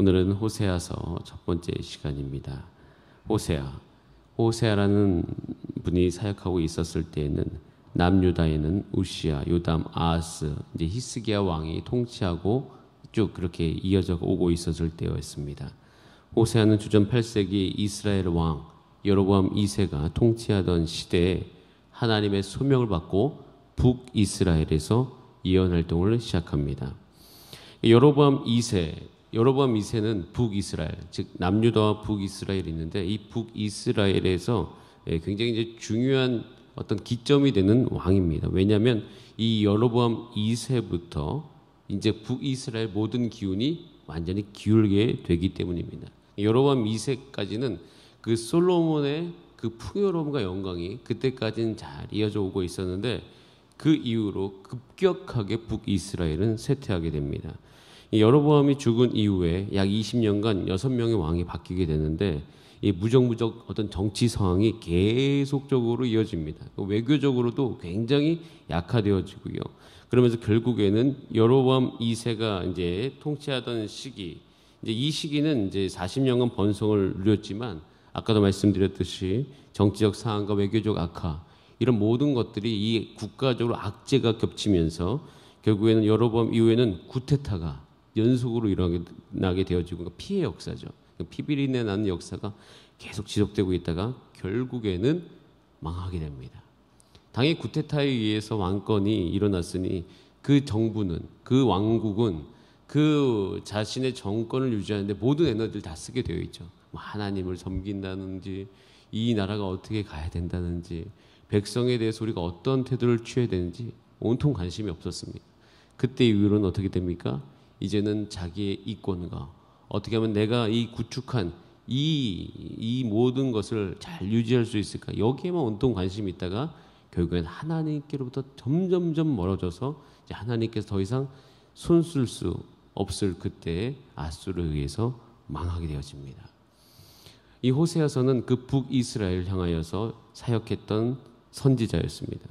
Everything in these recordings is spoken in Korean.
오늘은 호세아서 첫 번째 시간입니다. 호세아. 호세아라는 분이 사역하고 있었을 때에는 남유다에는 우시아, 요담, 아하스, 이제 히스기야 왕이 통치하고 쭉 그렇게 이어져 오고 있었을 때였습니다. 호세아는 주전 8세기 이스라엘 왕 여로보암 2세가 통치하던 시대에 하나님의 소명을 받고 북이스라엘에서 예언 활동을 시작합니다. 여로보암 2세 여로보암 2세는 북이스라엘, 즉 남유다와 북이스라엘이 있는데 이 북이스라엘에서 예, 굉장히 이제 중요한 어떤 기점이 되는 왕입니다. 왜냐하면 이 여로보암 2세부터 이제 북이스라엘 모든 기운이 완전히 기울게 되기 때문입니다. 여로보암 2세까지는 그 솔로몬의 그 풍요로움과 영광이 그때까지는 잘 이어져 오고 있었는데 그 이후로 급격하게 북이스라엘은 쇠퇴하게 됩니다. 여로보암이 죽은 이후에 약 20년간 6명의 왕이 바뀌게 되는데 이 무정무적 어떤 정치 상황이 계속적으로 이어집니다. 그 외교적으로도 굉장히 약화되어지고요. 그러면서 결국에는 여로보암 2세가 이제 통치하던 시기, 이제 이 시기는 이제 40년간 번성을 누렸지만 아까도 말씀드렸듯이 정치적 상황과 외교적 악화 이런 모든 것들이 이 국가적으로 악재가 겹치면서 결국에는 여러보암 이후에는 구테타가 연속으로 일어나게 되어지고 그러니까 피해 역사죠. 그러니까 피비린내 나는 역사가 계속 지속되고 있다가 결국에는 망하게 됩니다. 당의 구테타에 의해서 왕권이 일어났으니 그 정부는 그 왕국은 그 자신의 정권을 유지하는데 모든 에너지를 다 쓰게 되어 있죠. 뭐 하나님을 섬긴다든지 이 나라가 어떻게 가야 된다든지 백성에 대해서 우리가 어떤 태도를 취해야 되는지 온통 관심이 없었습니다. 그때 이후로는 어떻게 됩니까? 이제는 자기의 이권과 어떻게 하면 내가 이 구축한 이, 이 모든 것을 잘 유지할 수 있을까? 여기에만 온통 관심이 있다가 결국엔 하나님께로부터 점점점 멀어져서 이제 하나님께서 더 이상 손쓸 수 없을 그때의 아수르에 의해서 망하게 되어집니다. 이 호세아서는 그 북이스라엘 향하여서 사역했던 선지자였습니다.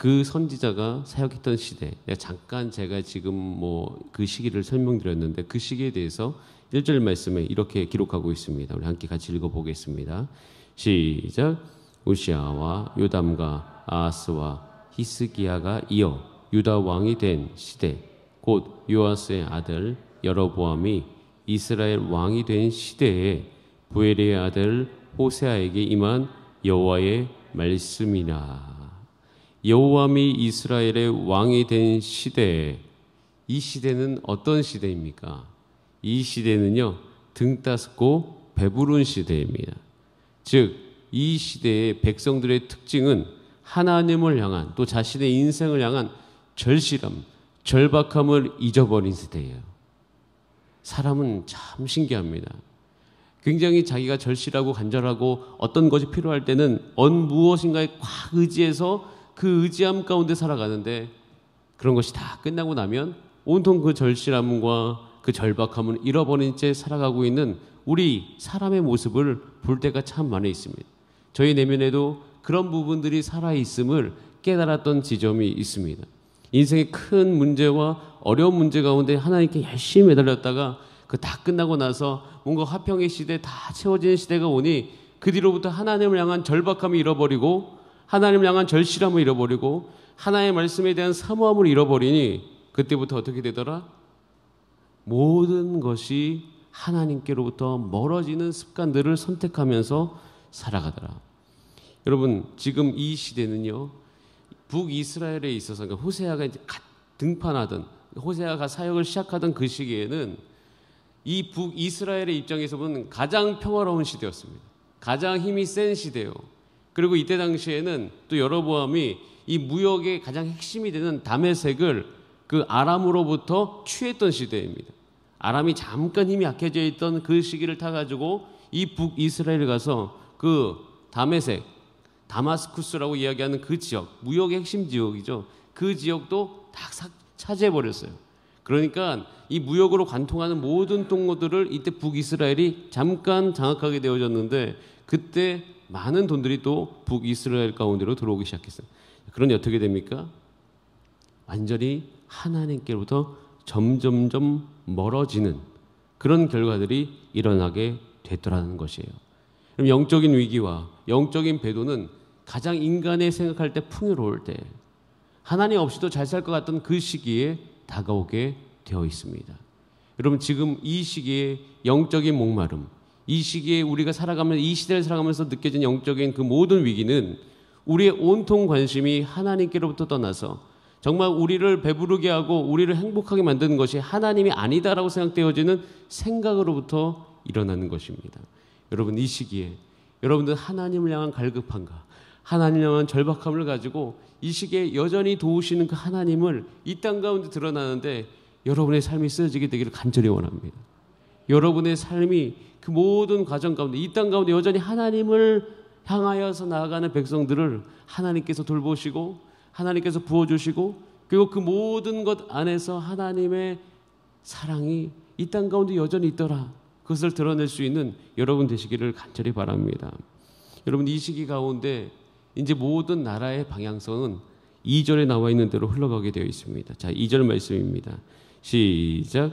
그 선지자가 사역했던 시대, 잠깐 제가 지금 뭐 그 시기를 설명드렸는데 그 시기에 대해서 1절 말씀에 이렇게 기록하고 있습니다. 우리 함께 같이 읽어보겠습니다. 시작. 우시아와 요담과 아스와 히스기야가 이어 유다 왕이 된 시대, 곧 요아스의 아들 여로보암이 이스라엘 왕이 된 시대에 부엘의 아들 호세아에게 임한 여호와의 말씀이라. 여호함이 이스라엘의 왕이 된 시대에 이 시대는 어떤 시대입니까? 이 시대는요 등 따스고 배부른 시대입니다. 즉 이 시대의 백성들의 특징은 하나님을 향한 또 자신의 인생을 향한 절실함, 절박함을 잊어버린 시대예요. 사람은 참 신기합니다. 굉장히 자기가 절실하고 간절하고 어떤 것이 필요할 때는 언 무엇인가에 꽉 의지해서 그 의지함 가운데 살아가는데 그런 것이 다 끝나고 나면 온통 그 절실함과 그 절박함을 잃어버린 채 살아가고 있는 우리 사람의 모습을 볼 때가 참 많이 있습니다. 저희 내면에도 그런 부분들이 살아있음을 깨달았던 지점이 있습니다. 인생의 큰 문제와 어려운 문제 가운데 하나님께 열심히 매달렸다가 그 다 끝나고 나서 뭔가 화평의 시대 다채워지 시대가 오니 그 뒤로부터 하나님을 향한 절박함이 잃어버리고 하나님을 향한 절실함을 잃어버리고 하나의 말씀에 대한 사모함을 잃어버리니 그때부터 어떻게 되더라? 모든 것이 하나님께로부터 멀어지는 습관들을 선택하면서 살아가더라. 여러분 지금 이 시대는요 북이스라엘에 있어서 그러니까 호세아가 등판하던 호세아가 사역을 시작하던 그 시기에는 이 북이스라엘의 입장에서 보면 가장 평화로운 시대였습니다. 가장 힘이 센 시대요. 그리고 이때 당시에는 또 여로보암이 이 무역의 가장 핵심이 되는 담에색을 그 아람으로부터 취했던 시대입니다. 아람이 잠깐 힘이 약해져 있던 그 시기를 타가지고 이 북이스라엘 가서 그 담에색, 다마스쿠스라고 이야기하는 그 지역, 무역의 핵심 지역이죠. 그 지역도 탁다 차지해버렸어요. 그러니까 이 무역으로 관통하는 모든 동로들을 이때 북이스라엘이 잠깐 장악하게 되어졌는데 그때 많은 돈들이 또 북이스라엘 가운데로 들어오기 시작했어요. 그러니 어떻게 됩니까? 완전히 하나님께로부터 점점점 멀어지는 그런 결과들이 일어나게 됐더라는 것이에요. 그럼 영적인 위기와 영적인 배도는 가장 인간의 생각할 때 풍요로울 때 하나님 없이도 잘 살 것 같던 그 시기에 다가오게 되어 있습니다. 여러분 지금 이 시기에 영적인 목마름, 이 시기에 우리가 살아가면서 이 시대를 살아가면서 느껴진 영적인 그 모든 위기는 우리의 온통 관심이 하나님께로부터 떠나서 정말 우리를 배부르게 하고 우리를 행복하게 만드는 것이 하나님이 아니다라고 생각되어지는 생각으로부터 일어나는 것입니다. 여러분 이 시기에 여러분들 하나님을 향한 갈급함과 하나님을 향한 절박함을 가지고 이 시기에 여전히 도우시는 그 하나님을 이 땅 가운데 드러나는데 여러분의 삶이 쓰여지게 되기를 간절히 원합니다. 여러분의 삶이 그 모든 과정 가운데 이 땅 가운데 여전히 하나님을 향하여서 나아가는 백성들을 하나님께서 돌보시고 하나님께서 부어주시고 그리고 그 모든 것 안에서 하나님의 사랑이 이 땅 가운데 여전히 있더라. 그것을 드러낼 수 있는 여러분 되시기를 간절히 바랍니다. 여러분 이 시기 가운데 이제 모든 나라의 방향성은 2절에 나와 있는 대로 흘러가게 되어 있습니다. 자, 2절 말씀입니다. 시작.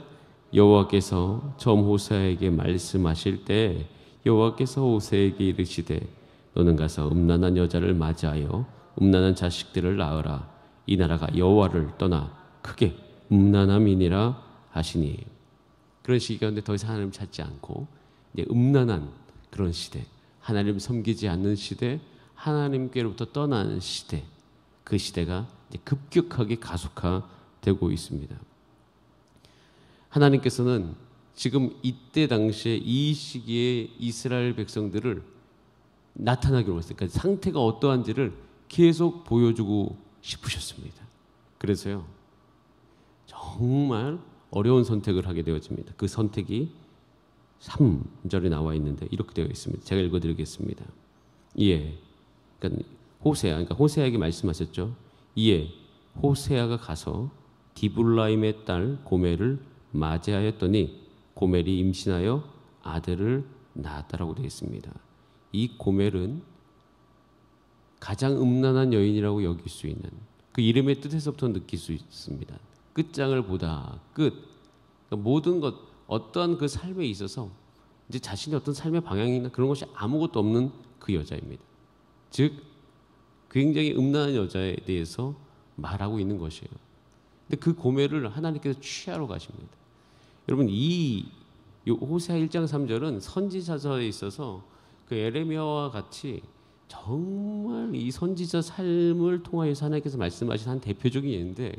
여호와께서 처음 호세에게 말씀하실 때 여호와께서 호세에게 이르시되 너는 가서 음란한 여자를 맞이하여 음란한 자식들을 낳으라 이 나라가 여호와를 떠나 크게 음란함이니라 하시니 그런 시기 가운데 더 이상 하나님 찾지 않고 이제 음란한 그런 시대 하나님 섬기지 않는 시대 하나님께로부터 떠난 시대 그 시대가 급격하게 가속화되고 있습니다. 하나님께서는 지금 이때 당시에 이 시기에 이스라엘 백성들을 나타나기로 했으니까 그러니까 상태가 어떠한지를 계속 보여주고 싶으셨습니다. 그래서요. 정말 어려운 선택을 하게 되어집니다. 그 선택이 3절에 나와 있는데 이렇게 되어 있습니다. 제가 읽어 드리겠습니다. 예. 그러니까 호세아 그러니까 호세아에게 말씀하셨죠. 이에 호세아가 가서 디블라임의 딸 고메를 맞이하였더니 고멜이 임신하여 아들을 낳았다라고 되어 있습니다. 이 고멜은 가장 음란한 여인이라고 여길 수 있는 그 이름의 뜻에서부터 느낄 수 있습니다. 끝장을 보다 끝 그러니까 모든 것 어떠한 그 삶에 있어서 이제 자신의 어떤 삶의 방향이나 그런 것이 아무것도 없는 그 여자입니다. 즉 굉장히 음란한 여자에 대해서 말하고 있는 것이에요. 근데 그 고매를 하나님께서 취하러 가십니다. 여러분 이 호세 1장 3절은 선지자서에 있어서 그 에레미야와 같이 정말 이 선지자 삶을 통하여서 하나님께서 말씀하신 한 대표적인 예인데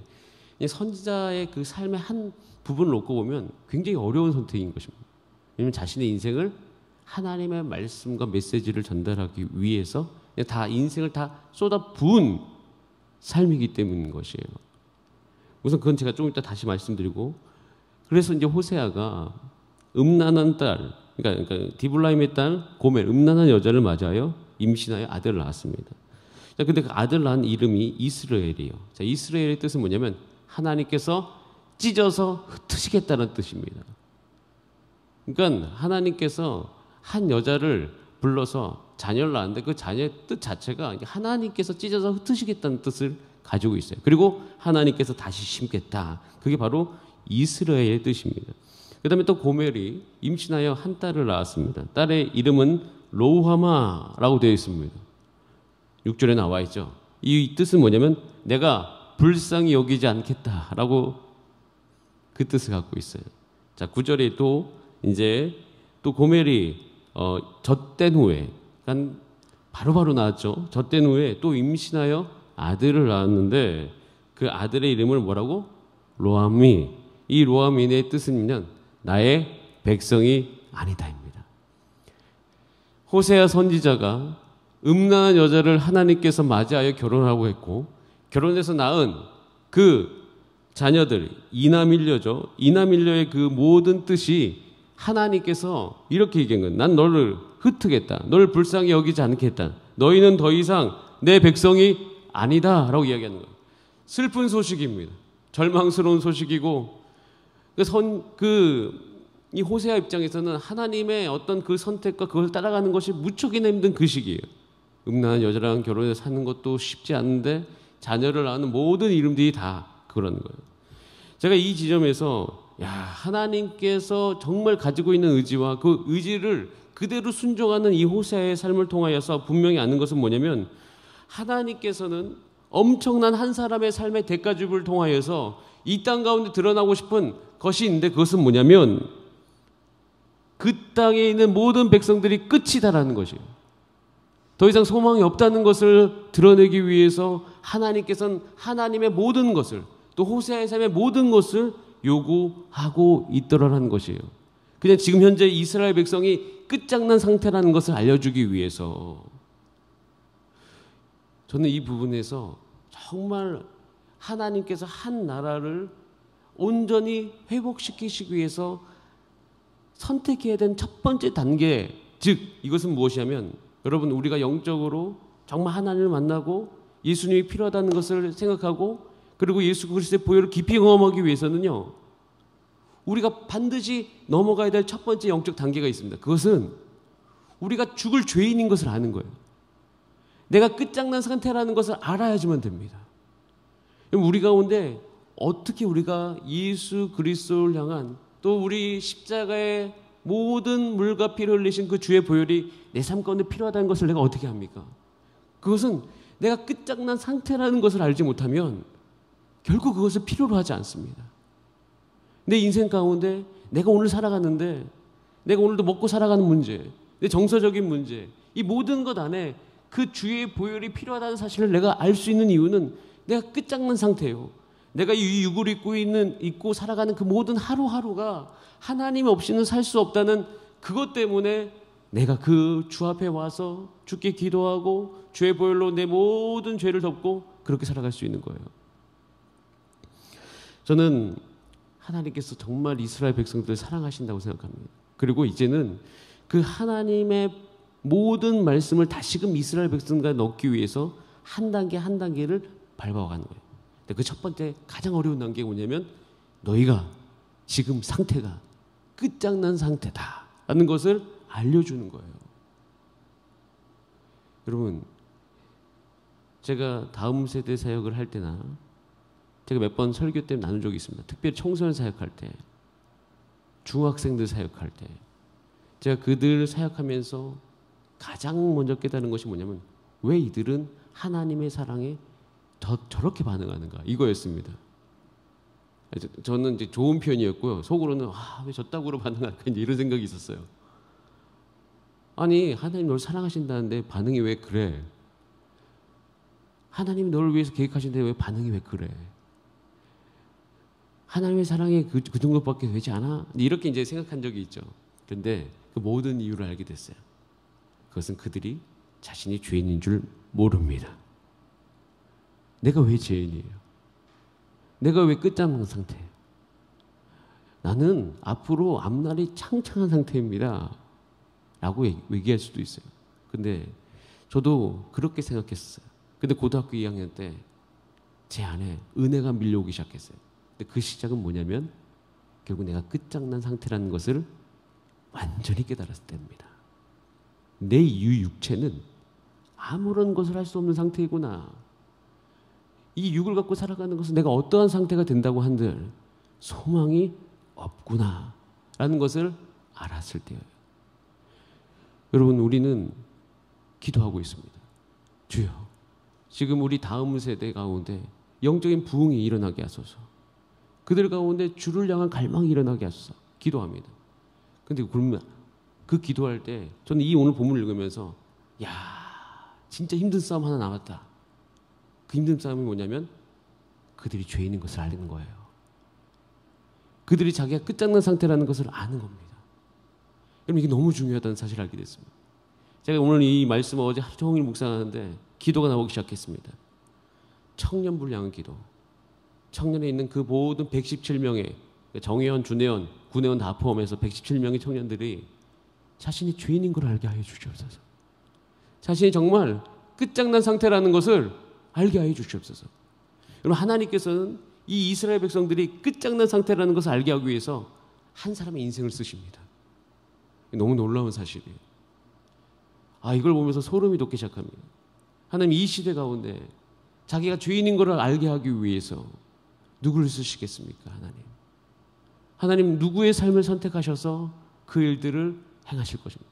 선지자의 그 삶의 한 부분을 놓고 보면 굉장히 어려운 선택인 것입니다. 왜냐하면 자신의 인생을 하나님의 말씀과 메시지를 전달하기 위해서 다 인생을 다 쏟아 부은 삶이기 때문인 것이에요. 우선 그건 제가 조금 이따 다시 말씀드리고 그래서 이제 호세아가 음란한 딸 그러니까, 그러니까 디블라임의 딸 고멜 음란한 여자를 맞아요 임신하여 아들을 낳았습니다. 자 근데 그 아들 낳은 이름이 이스라엘이에요. 자 이스라엘의 뜻은 뭐냐면 하나님께서 찢어서 흩으시겠다는 뜻입니다. 그러니까 하나님께서 한 여자를 불러서 자녀를 낳았는데 그 자녀의 뜻 자체가 하나님께서 찢어서 흩으시겠다는 뜻을 가지고 있어요. 그리고 하나님께서 다시 심겠다. 그게 바로 이스라엘의 뜻입니다. 그 다음에 또 고멜이 임신하여 한 딸을 낳았습니다. 딸의 이름은 로하마라고 우 되어 있습니다. 6절에 나와 있죠. 이 뜻은 뭐냐면 내가 불쌍히 여기지 않겠다라고 그 뜻을 갖고 있어요. 자, 9절에 또 이제 또 고멜이 어, 젖된 후에, 그러 그러니까 바로바로 나왔죠. 젖된 후에 또 임신하여 아들을 낳았는데 그 아들의 이름을 뭐라고? 로암미. 이 로암미의 뜻은 나의 백성이 아니다입니다. 호세아 선지자가 음란한 여자를 하나님께서 맞이하여 결혼하고 했고 결혼해서 낳은 그 자녀들 이남일녀죠. 이남일녀의 그 모든 뜻이 하나님께서 이렇게 얘기한 건 난 너를 흩트겠다. 너를 불쌍히 여기지 않겠다. 너희는 더 이상 내 백성이 아니다라고 이야기하는 거예요. 슬픈 소식입니다. 절망스러운 소식이고 그 선그 이 호세아 입장에서는 하나님의 어떤 그 선택과 그걸 따라가는 것이 무척이나 힘든 그 시기예요. 음란한 여자랑 결혼해 사는 것도 쉽지 않은데 자녀를 낳는 모든 이름들이 다 그런 거예요. 제가 이 지점에서 야 하나님께서 정말 가지고 있는 의지와 그 의지를 그대로 순종하는 이 호세아의 삶을 통하여서 분명히 아는 것은 뭐냐면 하나님께서는 엄청난 한 사람의 삶의 대가집을 통하여서 이 땅 가운데 드러나고 싶은 것이 있는데 그것은 뭐냐면 그 땅에 있는 모든 백성들이 끝이다라는 것이에요. 더 이상 소망이 없다는 것을 드러내기 위해서 하나님께서는 하나님의 모든 것을 또 호세아의 삶의 모든 것을 요구하고 있더라는 라 것이에요. 그냥 지금 현재 이스라엘 백성이 끝장난 상태라는 것을 알려주기 위해서 저는 이 부분에서 정말 하나님께서 한 나라를 온전히 회복시키시기 위해서 선택해야 된첫 번째 단계, 즉 이것은 무엇이냐면 여러분 우리가 영적으로 정말 하나님을 만나고 예수님이 필요하다는 것을 생각하고 그리고 예수 그리스도의 보혈을 깊이 경험하기 위해서는요. 우리가 반드시 넘어가야 될 첫 번째 영적 단계가 있습니다. 그것은 우리가 죽을 죄인인 것을 아는 거예요. 내가 끝장난 상태라는 것을 알아야지만 됩니다. 우리 가운데 어떻게 우리가 예수 그리스도를 향한 또 우리 십자가의 모든 물과 피를 흘리신 그 주의 보혈이 내 삶 가운데 필요하다는 것을 내가 어떻게 합니까? 그것은 내가 끝장난 상태라는 것을 알지 못하면 결국 그것을 필요로 하지 않습니다. 내 인생 가운데 내가 오늘 살아가는데 내가 오늘도 먹고 살아가는 문제, 내 정서적인 문제, 이 모든 것 안에 그 주의 보혈이 필요하다는 사실을 내가 알 수 있는 이유는 내가 끝장난 상태예요. 내가 이 육을 입고 있는 입고 살아가는 그 모든 하루하루가 하나님 없이는 살 수 없다는 그것 때문에 내가 그 주 앞에 와서 죽게 기도하고 주의 보혈로 내 모든 죄를 덮고 그렇게 살아갈 수 있는 거예요. 저는 하나님께서 정말 이스라엘 백성들을 사랑하신다고 생각합니다. 그리고 이제는 그 하나님의 모든 말씀을 다시금 이스라엘 백성과 넣기 위해서 한 단계 한 단계를 밟아가는 거예요. 근데 그첫 번째 가장 어려운 단계가 뭐냐면 너희가 지금 상태가 끝장난 상태다라는 것을 알려주는 거예요. 여러분, 제가 다음 세대 사역을 할 때나 제가 몇 번 설교 때 나눈 적이 있습니다. 특별히 청소년 사역할 때, 중학생들 사역할 때, 제가 그들 사역하면서 가장 먼저 깨닫는 것이 뭐냐면 왜 이들은 하나님의 사랑에 저, 저렇게 반응하는가 이거였습니다. 저는 이제 좋은 표현이었고요 속으로는 아, 왜 저따구로 반응할까 이런 생각이 있었어요. 아니 하나님 널 사랑하신다는데 반응이 왜 그래? 하나님이 너를 위해서 계획하신데 왜 반응이 왜 그래? 하나님의 사랑이 그, 그 정도밖에 되지 않아? 이렇게 이제 생각한 적이 있죠. 그런데 그 모든 이유를 알게 됐어요. 그것은 그들이 자신이 죄인인 줄 모릅니다. 내가 왜 죄인이에요? 내가 왜 끝장난 상태예요? 나는 앞으로 앞날이 창창한 상태입니다. 라고 얘기할 수도 있어요. 근데 저도 그렇게 생각했어요. 근데 고등학교 2학년 때 제 안에 은혜가 밀려오기 시작했어요. 근데 그 시작은 뭐냐면 결국 내가 끝장난 상태라는 것을 완전히 깨달았을 때입니다. 내 유육체는 아무런 것을 할 수 없는 상태이구나. 이 육을 갖고 살아가는 것은 내가 어떠한 상태가 된다고 한들 소망이 없구나. 라는 것을 알았을 때요 여러분, 우리는 기도하고 있습니다. 주여, 지금 우리 다음 세대 가운데 영적인 부흥이 일어나게 하소서. 그들 가운데 주를 향한 갈망이 일어나게 하소서. 기도합니다. 근데 그러면 그 기도할 때 저는 이 오늘 본문을 읽으면서 야 진짜 힘든 싸움 하나 남았다. 그 힘든 싸움이 뭐냐면 그들이 죄인인 것을 리는 거예요. 그들이 자기가 끝장난 상태라는 것을 아는 겁니다. 여러분 이게 너무 중요하다는 사실을 알게 됐습니다. 제가 오늘 이 말씀을 어제 하루 종일 묵상하는데 기도가 나오기 시작했습니다. 청년불 량은 기도. 청년에 있는 그 모든 117명의 정의원, 준회원, 군회원 다 포함해서 117명의 청년들이 자신이 죄인인 걸 알게 하여 주시옵소서. 자신이 정말 끝장난 상태라는 것을 알게 하여 주시옵소서. 여러분 하나님께서는 이 이스라엘 백성들이 끝장난 상태라는 것을 알게 하기 위해서 한 사람의 인생을 쓰십니다. 너무 놀라운 사실이에요. 아 이걸 보면서 소름이 돋기 시작합니다. 하나님 이 시대 가운데 자기가 죄인인 것을 알게 하기 위해서 누구를 쓰시겠습니까, 하나님? 하나님 누구의 삶을 선택하셔서 그 일들을 행하실 것입니다.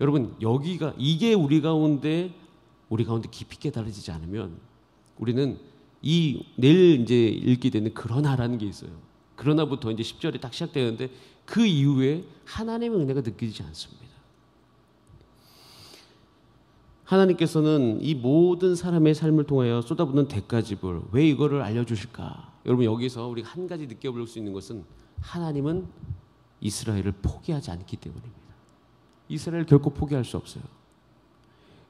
여러분 여기가 이게 우리 가운데 우리 가운데 깊이 깨달아지지 않으면 우리는 이 내일 이제 읽게 되는 그러나라는 게 있어요. 그러나부터 이제 10절이 딱 시작되는데 그 이후에 하나님의 은혜가 느껴지지 않습니다. 하나님께서는 이 모든 사람의 삶을 통하여 쏟아붓는 대가집을 왜 이거를 알려주실까? 여러분 여기서 우리 한 가지 느껴볼 수 있는 것은 하나님은 이스라엘을 포기하지 않기 때문입니다. 이스라엘 결코 포기할 수 없어요.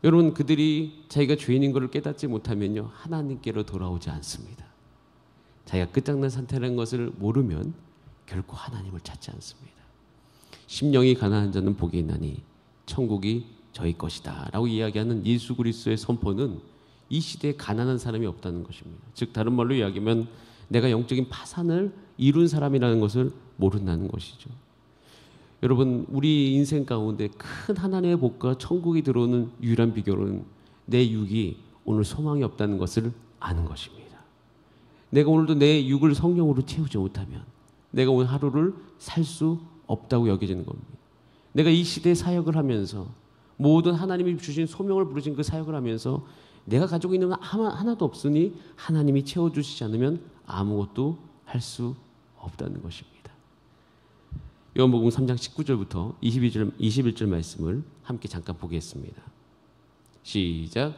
여러분 그들이 자기가 죄인인 것을 깨닫지 못하면요 하나님께로 돌아오지 않습니다. 자기가 끝장난 상태라는 것을 모르면 결코 하나님을 찾지 않습니다. 심령이 가난한 자는 복이 있나니 천국이 저희 것이다라고 이야기하는 예수 그리스도의 선포는 이 시대에 가난한 사람이 없다는 것입니다. 즉 다른 말로 이야기하면 내가 영적인 파산을 이룬 사람이라는 것을 모른다는 것이죠. 여러분 우리 인생 가운데 큰 하나님의 복과 천국이 들어오는 유일한 비결은 내 육이 오늘 소망이 없다는 것을 아는 것입니다. 내가 오늘도 내 육을 성령으로 채우지 못하면 내가 오늘 하루를 살 수 없다고 여겨지는 겁니다. 내가 이 시대에 사역을 하면서 모든 하나님이 주신 소명을 부르신 그 사역을 하면서 내가 가지고 있는 건 하나도 없으니 하나님이 채워주시지 않으면 아무것도 할 수 없다는 것입니다. 요한복음 3장 19절부터 22절 21절 말씀을 함께 잠깐 보겠습니다. 시작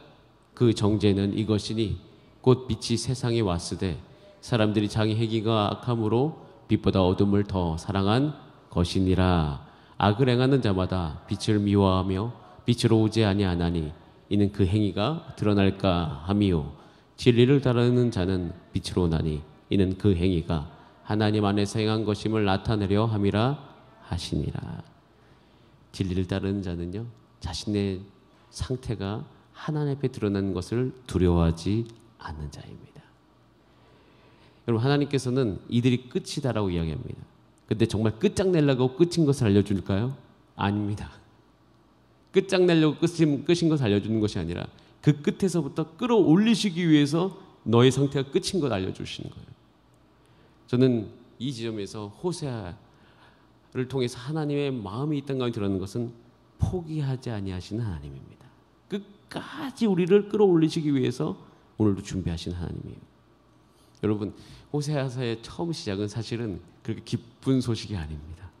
그 정죄는 이것이니 곧 빛이 세상에 왔으되 사람들이 자기 행위가 악함으로 빛보다 어둠을 더 사랑한 것이니라 악을 행하는 자마다 빛을 미워하며 빛으로 오지 아니하나니 이는 그 행위가 드러날까 함이요 진리를 따르는 자는 빛으로 오나니 이는 그 행위가 하나님 안에서 행한 것임을 나타내려 함이라 하시니라. 진리를 따르는 자는요, 자신의 상태가 하나님 앞에 드러난 것을 두려워하지 않는 자입니다. 여러분, 하나님께서는 이들이 끝이다라고 이야기합니다. 근데 정말 끝장내려고 끝인 것을 알려줄까요? 아닙니다. 끝장내려고 끝인, 끝인 것을 알려주는 것이 아니라 그 끝에서부터 끌어올리시기 위해서 너의 상태가 끝인 것 알려주시는 거예요. 저는 이 지점에서 호세아 를 통해서 하나님의 마음이 있던 가운데 드러나는 것은 포기하지 아니하시는 하나님입니다. 끝까지 우리를 끌어올리시기 위해서 오늘도 준비하신 하나님이에요. 여러분 호세아서의 처음 시작은 사실은 그렇게 기쁜 소식이 아닙니다.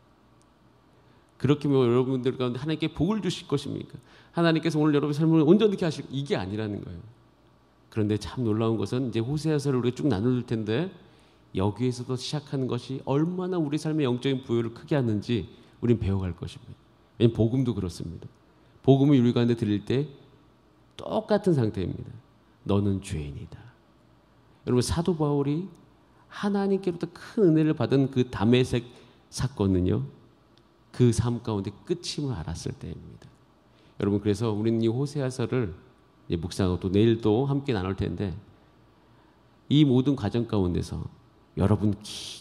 그렇게 뭐 여러분들 가운데 하나님께 복을 주실 것입니까? 하나님께서 오늘 여러분 삶을 온전히 하실 이게 아니라는 거예요. 그런데 참 놀라운 것은 이제 호세아서를 우리가 쭉 나눌 텐데 여기에서도 시작하는 것이 얼마나 우리 삶의 영적인 부여를 크게 하는지 우린 배워갈 것입니다. 왜냐면 복음도 그렇습니다. 복음을 우리 가운 드릴 때 똑같은 상태입니다. 너는 죄인이다. 여러분 사도 바울이 하나님께로부터 큰 은혜를 받은 그 담에색 사건은요. 그 삶 가운데 끝임을 알았을 때입니다. 여러분 그래서 우리는 이 호세아서를 묵상하고 또 내일도 함께 나눌 텐데 이 모든 과정 가운데서 여러분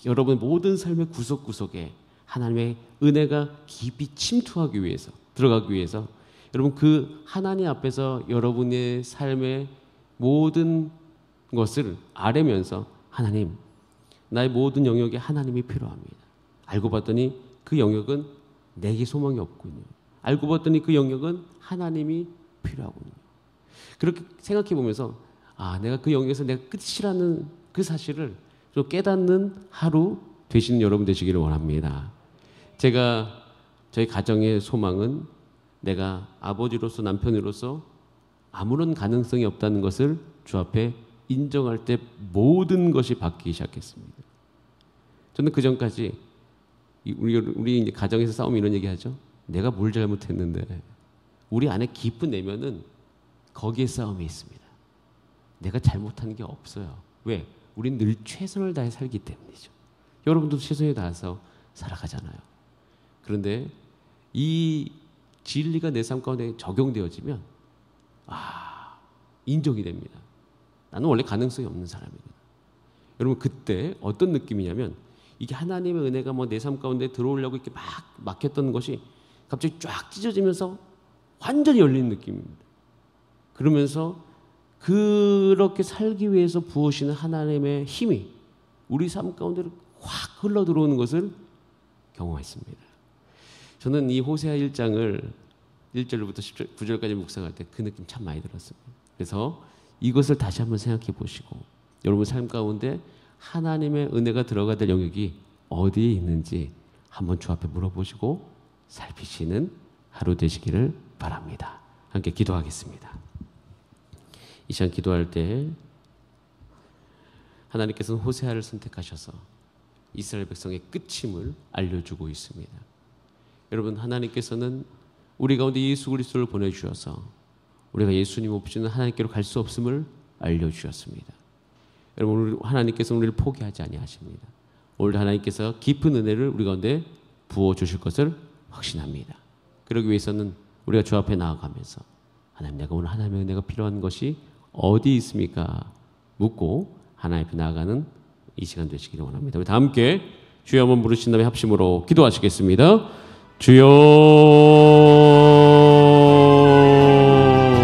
여러분 모든 삶의 구석구석에 하나님의 은혜가 깊이 침투하기 위해서 들어가기 위해서 여러분 그 하나님 앞에서 여러분의 삶의 모든 것을 아뢰면서 하나님 나의 모든 영역에 하나님이 필요합니다. 알고 봤더니 그 영역은 내게 소망이 없군요. 알고 봤더니 그 영역은 하나님이 필요하군요. 그렇게 생각해 보면서 아 내가 그 영역에서 내가 끝이라는 그 사실을 또 깨닫는 하루 되시는 여러분 되시기를 원합니다. 제가 저희 가정의 소망은 내가 아버지로서 남편으로서 아무런 가능성이 없다는 것을 주 앞에 인정할 때 모든 것이 바뀌기 시작했습니다. 저는 그 전까지 우리 우리 가정에서 싸움 이런 얘기하죠. 내가 뭘 잘못했는데 우리 안에 깊은 내면은 거기에 싸움이 있습니다. 내가 잘못한 게 없어요. 왜? 우린 늘 최선을 다해 살기 때문이죠. 여러분도 최선을 다해서 살아가잖아요. 그런데 이 진리가 내 삶 가운데 적용되어지면 아 인정이 됩니다. 나는 원래 가능성이 없는 사람이거든. 여러분 그때 어떤 느낌이냐면 이게 하나님의 은혜가 뭐 내 삶 가운데 들어오려고 이렇게 막 막혔던 것이 갑자기 쫙 찢어지면서 완전히 열리는 느낌입니다. 그러면서 그렇게 살기 위해서 부으시는 하나님의 힘이 우리 삶 가운데로 확 흘러 들어오는 것을 경험했습니다. 저는 이 호세아 1장을 1절부터 10절, 9절까지 묵상할 때 그 느낌 참 많이 들었습니다. 그래서 이것을 다시 한번 생각해 보시고 여러분 삶 가운데 하나님의 은혜가 들어가야 될 영역이 어디에 있는지 한번 주 앞에 물어보시고 살피시는 하루 되시기를 바랍니다. 함께 기도하겠습니다. 이 시간 기도할 때 하나님께서는 호세아를 선택하셔서 이스라엘 백성의 끝임을 알려주고 있습니다. 여러분 하나님께서는 우리 가운데 예수 그리스도를 보내주셔서 우리가 예수님 없이는 하나님께로 갈 수 없음을 알려주셨습니다. 여러분 하나님께서 우리를 포기하지 아니하십니다. 오늘 하나님께서 깊은 은혜를 우리 가운데 부어 주실 것을 확신합니다. 그러기 위해서는 우리가 주 앞에 나아가면서 하나님 내가 오늘 하나님의 은혜가 필요한 것이 어디 있습니까? 묻고 하나님 앞 나아가는 이 시간 되시기를 원합니다. 우리 다 함께 주여 한번 부르신 다음에 합심으로 기도하시겠습니다. 주여